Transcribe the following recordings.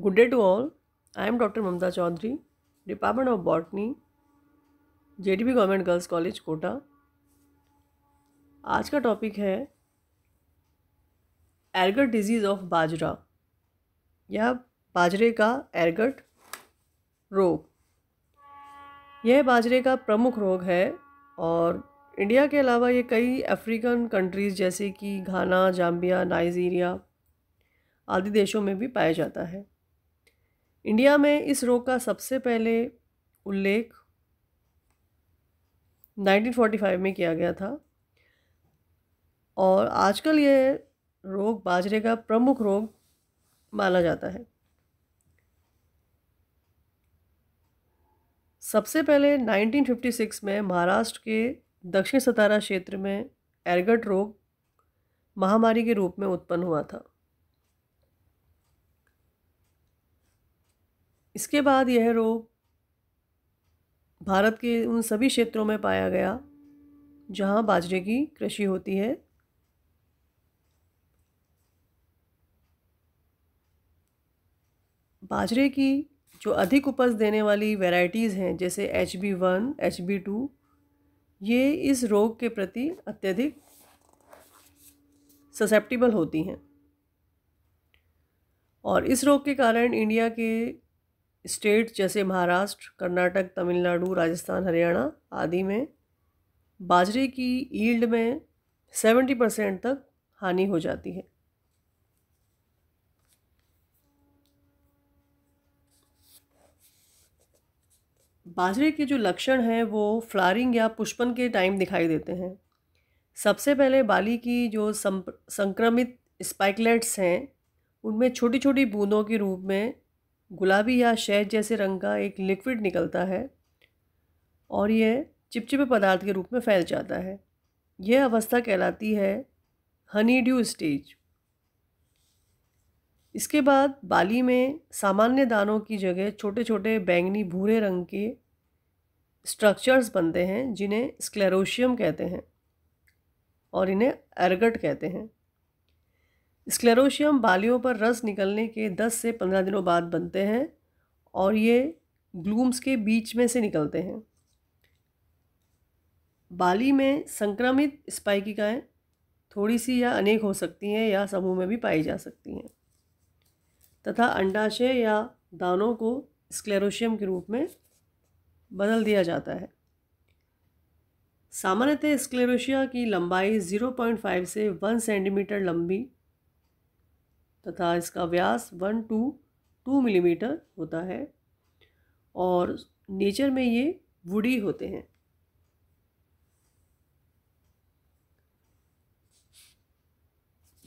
good day to all I am doctor Mamta Chaudhary department of botany J D B government girls college Kota आज का topic है एरगट disease of बाजरा या बाजरे का एरगट रोग यह बाजरे का प्रमुख रोग है और इंडिया के अलावा ये कई अफ्रीकन कंट्रीज़ जैसे कि घाना जाम्बिया नाइजीरिया आदि देशों में भी पाया जाता है इंडिया में इस रोग का सबसे पहले उल्लेख 1945 में किया गया था और आजकल ये रोग बाजरे का प्रमुख रोग माना जाता है सबसे पहले 1956 में महाराष्ट्र के दक्षिण सतारा क्षेत्र में एरगट रोग महामारी के रूप में उत्पन्न हुआ था इसके बाद यह रोग भारत के उन सभी क्षेत्रों में पाया गया जहाँ बाजरे की कृषि होती है बाजरे की जो अधिक उपज देने वाली वैरायटीज़ हैं जैसे H B one H B two ये इस रोग के प्रति अत्यधिक ससेप्टिबल होती हैं और इस रोग के कारण इंडिया के स्टेट जैसे महाराष्ट्र कर्नाटक तमिलनाडु राजस्थान हरियाणा आदि में बाजरे की ईल्ड में सेवेंटी परसेंट तक हानि हो जाती है बाजरे के जो लक्षण हैं वो फ्लारिंग या पुष्पन के टाइम दिखाई देते हैं सबसे पहले बाली की जो संक्रमित स्पाइकलेट्स हैं उनमें छोटी छोटी बूंदों के रूप में गुलाबी या शहद जैसे रंग का एक लिक्विड निकलता है और यह चिपचिपे पदार्थ के रूप में फैल जाता है यह अवस्था कहलाती है हनी ड्यू स्टेज इसके बाद बाली में सामान्य दानों की जगह छोटे छोटे बैंगनी भूरे रंग के स्ट्रक्चर्स बनते हैं जिन्हें स्क्लेरोशियम कहते हैं और इन्हें एरगट कहते हैं स्क्लेरोशियम बालियों पर रस निकलने के 10 से 15 दिनों बाद बनते हैं और ये ग्लूम्स के बीच में से निकलते हैं बाली में संक्रमित स्पाइकिकाएँ थोड़ी सी या अनेक हो सकती हैं या समूह में भी पाई जा सकती हैं तथा अंडाशय या दानों को स्क्लेरोशियम के रूप में बदल दिया जाता है सामान्यतः स्क्लेरोशिया की लंबाई 0.5 से 1 सेंटीमीटर लंबी तथा इसका व्यास वन टू टू मिलीमीटर होता है और नेचर में ये वुडी होते हैं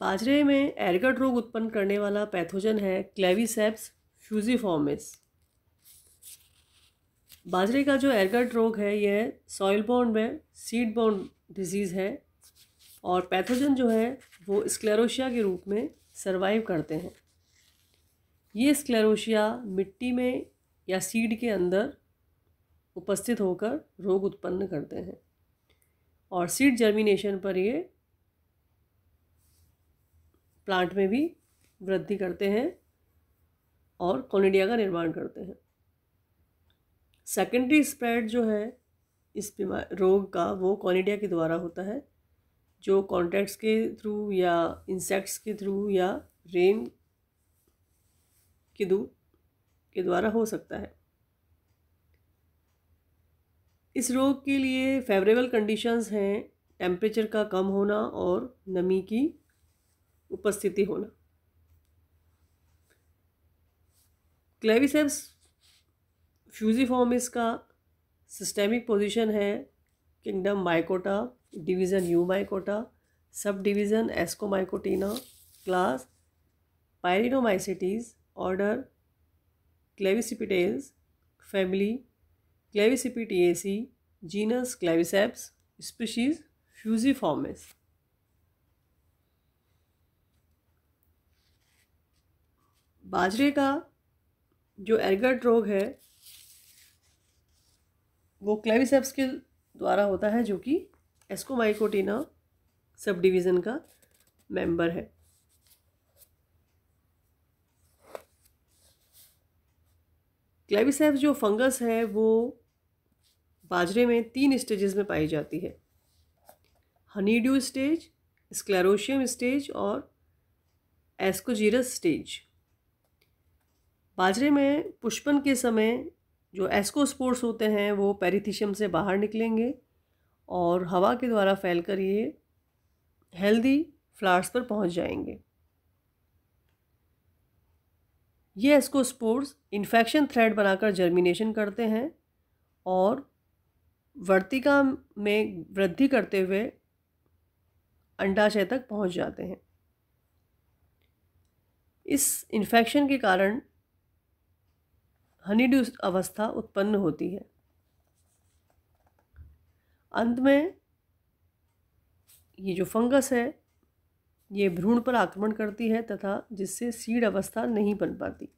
बाजरे में एरगट रोग उत्पन्न करने वाला पैथोजन है क्लेविसेप्स फ्यूजीफॉर्मिस बाजरे का जो एरगट रोग है यह सॉइल बॉन्ड में सीड बॉन्ड डिजीज़ है और पैथोजन जो है वो स्क्लेरोशिया के रूप में सर्वाइव करते हैं ये स्क्लेरोशिया मिट्टी में या सीड के अंदर उपस्थित होकर रोग उत्पन्न करते हैं और सीड जर्मिनेशन पर ये प्लांट में भी वृद्धि करते हैं और कॉनिडिया का निर्माण करते हैं सेकेंडरी स्प्रेड जो है इस बीमार रोग का वो कॉनिडिया के द्वारा होता है जो कॉन्टैक्ट्स के थ्रू या इंसेक्ट्स के थ्रू या रेन के दू के द्वारा हो सकता है इस रोग के लिए फेवरेबल कंडीशंस हैं टेम्परेचर का कम होना और नमी की उपस्थिति होना क्लेविसेप्स फ्यूजीफॉर्म इसका सिस्टेमिक पोजीशन है kingdom Mycota division Eumycota subdivision Ascomycotina class Pyrenomycetes order Clavicipitales family Clavicipitaceae genus Claviceps species fusiformis बाजरे का जो एर्गर्ट रोग है वो क्लेविसेप्स के द्वारा होता है जो कि एस्कोमाइकोटीना सब डिवीज़न का मेंबर है क्लेविसेप्स जो फंगस है वो बाजरे में तीन स्टेजेस में पाई जाती है हनीड्यू स्टेज स्क्लेरोशियम स्टेज और एस्कोजीरस स्टेज बाजरे में पुष्पन के समय जो एस्कोस्पोर्स होते हैं वो पेरिथिशियम से बाहर निकलेंगे और हवा के द्वारा फैल कर ये हेल्दी फ्लावर्स पर पहुंच जाएंगे ये इसको स्पोर्स इन्फेक्शन थ्रेड बनाकर जर्मिनेशन करते हैं और वर्तिका में वृद्धि करते हुए अंडाशय तक पहुंच जाते हैं इस इन्फेक्शन के कारण हनीड्यू अवस्था उत्पन्न होती है अंत में ये जो फंगस है ये भ्रूण पर आक्रमण करती है तथा जिससे सीड अवस्था नहीं बन पाती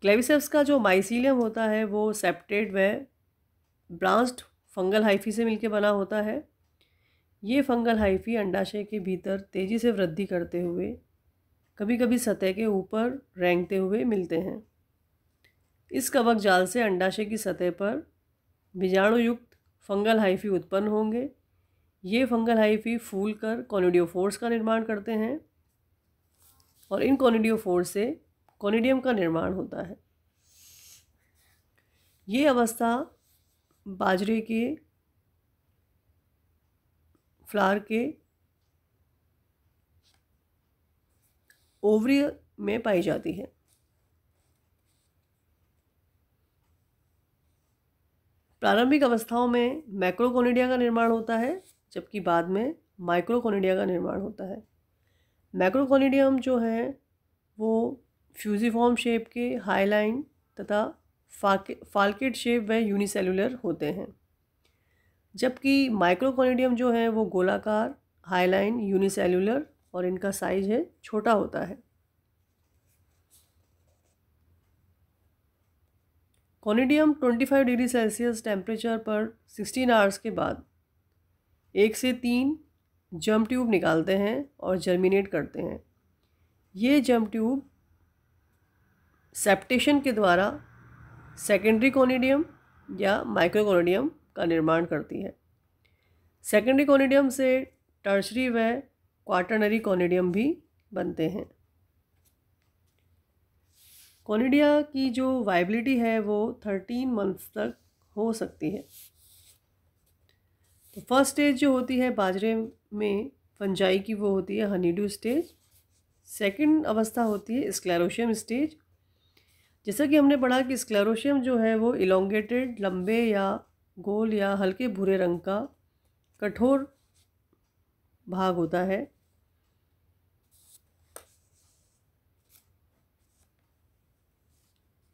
क्लेविसेप्स का जो माइसीलियम होता है वो सेप्टेड व ब्रांस्ड फंगल हाइफी से मिलकर बना होता है ये फंगल हाइफी अंडाशय के भीतर तेज़ी से वृद्धि करते हुए कभी कभी सतह के ऊपर रेंगते हुए मिलते हैं इस कवक जाल से अंडाशय की सतह पर बीजाणुयुक्त फंगल हाइफी उत्पन्न होंगे ये फंगल हाइफी फूल कर कॉनिडियोफोर्स का निर्माण करते हैं और इन कॉनिडियोफोर्स से कॉनिडियम का निर्माण होता है ये अवस्था बाजरे के फ्लावर के ओवरी में पाई जाती है प्रारंभिक अवस्थाओं में मैक्रोकोनिडिया का निर्माण होता है जबकि बाद में माइक्रोकोनिडिया का निर्माण होता है मैक्रोकोनिडियम जो है वो फ्यूजीफॉर्म शेप के हाईलाइन तथा फाके फाल्केट शेप व यूनिसेलुलर होते हैं जबकि माइक्रोकोनिडियम जो है वो गोलाकार हाईलाइन यूनिसेलुलर और इनका साइज है छोटा होता है कॉनिडियम 25 डिग्री सेल्सियस टेम्परेचर पर 16 आवर्स के बाद एक से तीन जम ट्यूब निकालते हैं और जर्मिनेट करते हैं ये जम ट्यूब सेप्टेशन के द्वारा सेकेंडरी कॉनिडियम या कॉनिडियम का निर्माण करती है सेकेंडरी कॉनिडियम से टर्शरी व क्वाटरनरी कॉनिडियम भी बनते हैं कॉनिडिया की जो वाइबिलिटी है वो थर्टीन मंथ्स तक हो सकती है तो फर्स्ट स्टेज जो होती है बाजरे में फंजाई की वो होती है हनीडू स्टेज सेकंड अवस्था होती है स्क्लेरोशियम स्टेज जैसा कि हमने पढ़ा कि स्क्लेरोशियम जो है वो इलोंगेटेड लंबे या गोल या हल्के भूरे रंग का कठोर भाग होता है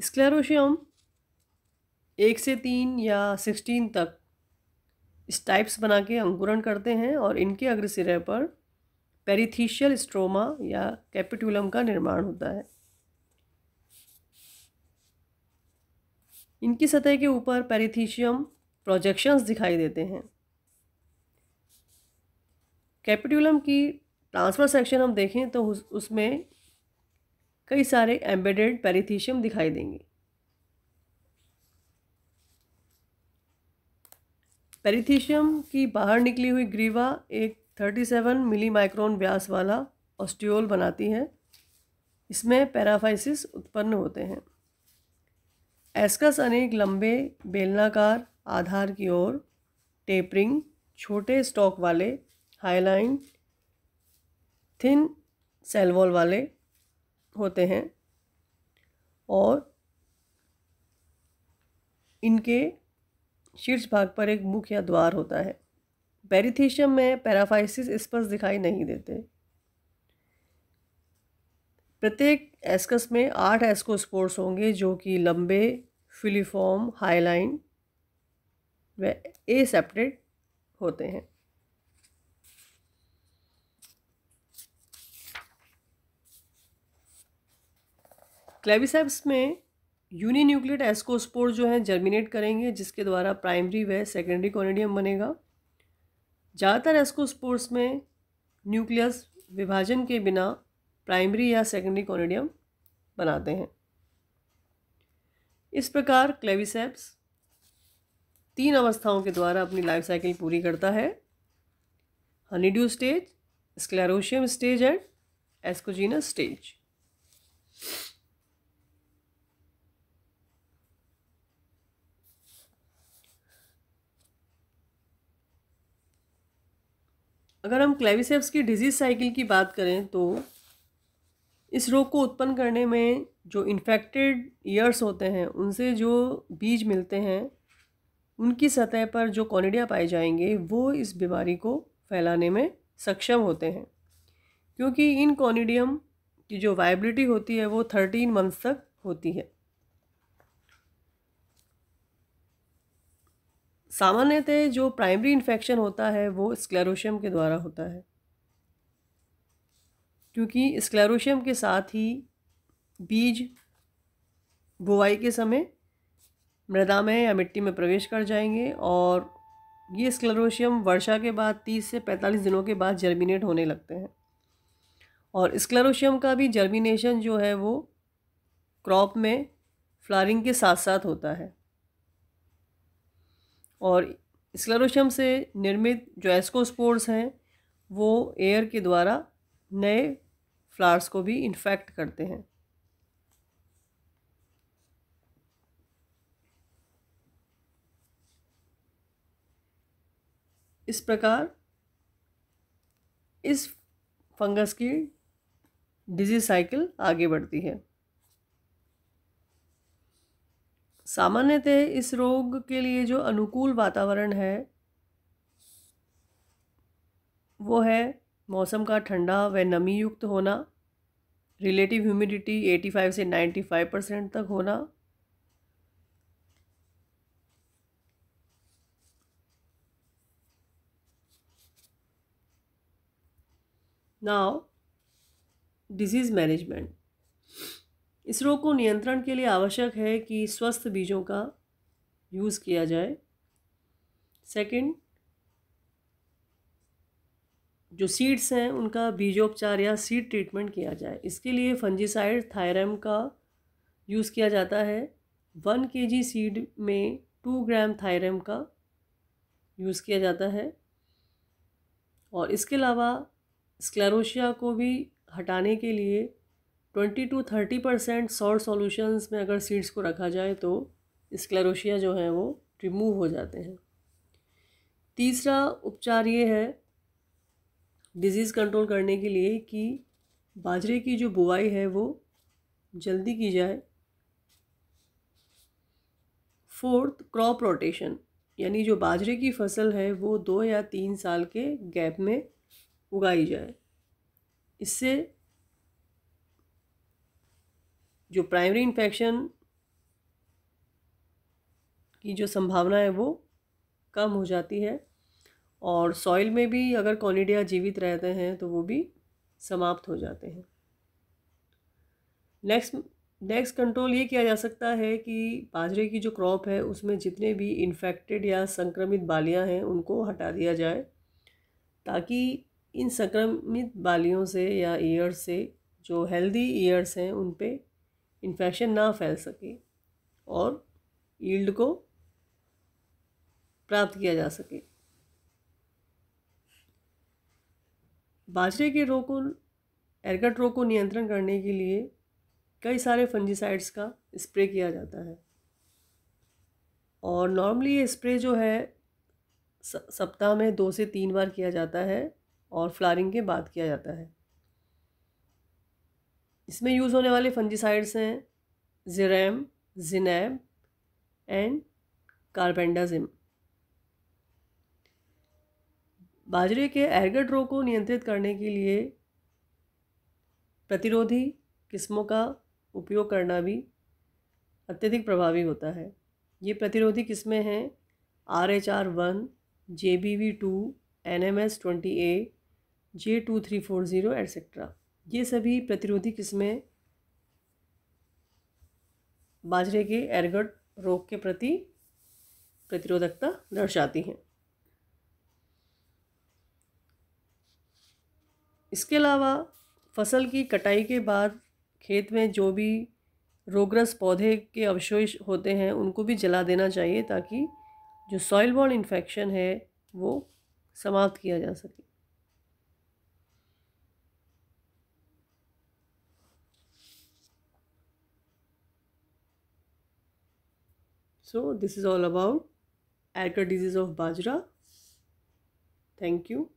स्क्लेरोशियम एक से तीन या सिक्सटीन तक स्टाइप्स बना के अंकुरण करते हैं और इनके अग्र सिरे पर पेरिथीशियल स्ट्रोमा या कैपिटुलम का निर्माण होता है इनकी सतह के ऊपर पेरिथीशियम प्रोजेक्शंस दिखाई देते हैं कैपिटुलम की ट्रांसफर सेक्शन हम देखें तो उसमें कई सारे एम्बेडेड पेरिथीशियम दिखाई देंगे पेरिथीशियम की बाहर निकली हुई ग्रीवा एक 37 मिली माइक्रोन व्यास वाला ऑस्टियोल बनाती है इसमें पैराफाइसिस उत्पन्न होते हैं एस्कस अनेक लंबे बेलनाकार आधार की ओर टेपरिंग छोटे स्टॉक वाले हाईलाइन थिन सेलवॉल वाले होते हैं और इनके शीर्ष भाग पर एक मुख या द्वार होता है पेरिथीशियम में पैराफाइसिस स्पर्श दिखाई नहीं देते प्रत्येक एस्कस में आठ एस्कोस्पोर्स होंगे जो कि लंबे फिलीफॉर्म हाईलाइन व ए सेपरेट होते हैं क्लेविसेप्स में यूनी न्यूक्लियट एस्कोस्पोर जो हैं जर्मिनेट करेंगे जिसके द्वारा प्राइमरी व सेकेंडरी कॉनिडियम बनेगा ज़्यादातर एस्कोस्पोर्स में न्यूक्लियस विभाजन के बिना प्राइमरी या सेकेंडरी कॉनिडियम बनाते हैं इस प्रकार क्लेविसेप्स तीन अवस्थाओं के द्वारा अपनी लाइफ साइकिल पूरी करता है honeydew stage sclerotium stage and ascogenous stage अगर हम क्लेविसेप्स की डिजीज़ साइकिल की बात करें तो इस रोग को उत्पन्न करने में जो इन्फेक्टेड ईयर्स होते हैं उनसे जो बीज मिलते हैं उनकी सतह पर जो कॉनिडिया पाए जाएंगे वो इस बीमारी को फैलाने में सक्षम होते हैं क्योंकि इन कॉनिडियम की जो वाइबिलिटी होती है वो थर्टीन मंथ्स तक होती है सामान्यतः जो प्राइमरी इन्फेक्शन होता है वो स्क्लेरोशियम के द्वारा होता है क्योंकि स्क्लेरोशियम के साथ ही बीज बुवाई के समय मृदा में या मिट्टी में प्रवेश कर जाएंगे और ये स्क्लेरोशियम वर्षा के बाद 30 से 45 दिनों के बाद जर्मिनेट होने लगते हैं और स्क्लेरोशियम का भी जर्मिनेशन जो है वो क्रॉप में फ्लारिंग के साथ साथ होता है और स्क्लेरोशम से निर्मित जो एस्कोस्पोर्स हैं वो एयर के द्वारा नए फ्लावर्स को भी इन्फेक्ट करते हैं इस प्रकार इस फंगस की डिजीज साइकिल आगे बढ़ती है सामान्यतः इस रोग के लिए जो अनुकूल वातावरण है वो है मौसम का ठंडा व नमी युक्त होना रिलेटिव ह्यूमिडिटी 85 से 95 परसेंट तक होना नाउ डिज़ीज़ मैनेजमेंट इस रोग को नियंत्रण के लिए आवश्यक है कि स्वस्थ बीजों का यूज़ किया जाए सेकंड जो सीड्स हैं उनका बीजोपचार या सीड ट्रीटमेंट किया जाए इसके लिए फंजिसाइड थायरम का यूज़ किया जाता है वन के जी सीड में टू ग्राम थायरम का यूज़ किया जाता है और इसके अलावा स्क्लेरोशिया को भी हटाने के लिए twenty to thirty percent salt solutions में अगर सीड्स को रखा जाए तो स्क्लेरोशिया जो है वो रिमूव हो जाते हैं तीसरा उपचार ये है डिज़ीज़ कंट्रोल करने के लिए कि बाजरे की जो बुआई है वो जल्दी की जाए फोर्थ क्रॉप रोटेशन यानी जो बाजरे की फसल है वो दो या तीन साल के गैप में उगाई जाए इससे जो प्राइमरी इन्फेक्शन की जो संभावना है वो कम हो जाती है और सॉइल में भी अगर कॉनिडिया जीवित रहते हैं तो वो भी समाप्त हो जाते हैं नेक्स्ट नेक्स्ट कंट्रोल ये किया जा सकता है कि बाजरे की जो क्रॉप है उसमें जितने भी इन्फेक्टेड या संक्रमित बालियां हैं उनको हटा दिया जाए ताकि इन संक्रमित बालियों से या ईयर्स से जो हेल्दी ईयर्स हैं उन पर इन्फेक्शन ना फैल सके और ईल्ड को प्राप्त किया जा सके बाजरे के रोग को एरगट रोग को नियंत्रण करने के लिए कई सारे फंजीसाइड्स का स्प्रे किया जाता है और नॉर्मली ये स्प्रे जो है सप्ताह में दो से तीन बार किया जाता है और फ्लारिंग के बाद किया जाता है इसमें यूज़ होने वाले फंजीसाइड्स हैं जिरेम जिनेब एंड कार्बेंडाजिम बाजरे के एर्गड रोग को नियंत्रित करने के लिए प्रतिरोधी किस्मों का उपयोग करना भी अत्यधिक प्रभावी होता है ये प्रतिरोधी किस्में हैं R H R one J B V two N M S twenty A J two three four zero etcetera ये सभी प्रतिरोधी किस्में बाजरे के एरगट रोग के प्रति प्रतिरोधकता दर्शाती हैं इसके अलावा फसल की कटाई के बाद खेत में जो भी रोगरस पौधे के अवशेष होते हैं उनको भी जला देना चाहिए ताकि जो सॉइल बॉर्न इन्फेक्शन है वो समाप्त किया जा सके so this is all about agar disease of bajra thank you